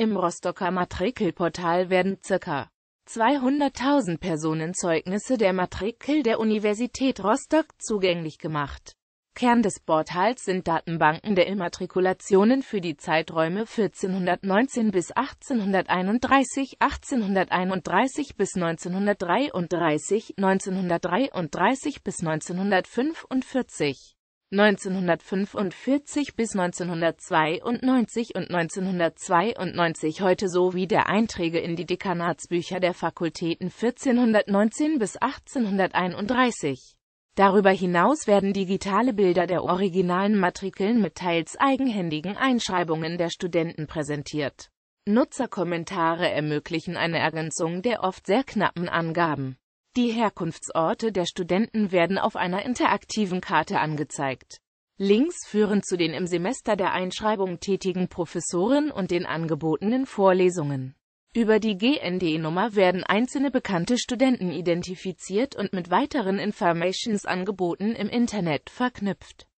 Im Rostocker Matrikelportal werden ca. 200.000 Personenzeugnisse der Matrikel der Universität Rostock zugänglich gemacht. Kern des Portals sind Datenbanken der Immatrikulationen für die Zeiträume 1419 bis 1831, 1831 bis 1933, 1933 bis 1945. 1945 bis 1992 und 1992 heute sowie der Einträge in die Dekanatsbücher der Fakultäten 1419 bis 1831. Darüber hinaus werden digitale Bilder der originalen Matrikeln mit teils eigenhändigen Einschreibungen der Studenten präsentiert. Nutzerkommentare ermöglichen eine Ergänzung der oft sehr knappen Angaben. Die Herkunftsorte der Studenten werden auf einer interaktiven Karte angezeigt. Links führen zu den im Semester der Einschreibung tätigen Professoren und den angebotenen Vorlesungen. Über die GND-Nummer werden einzelne bekannte Studenten identifiziert und mit weiteren Informations-Angeboten im Internet verknüpft.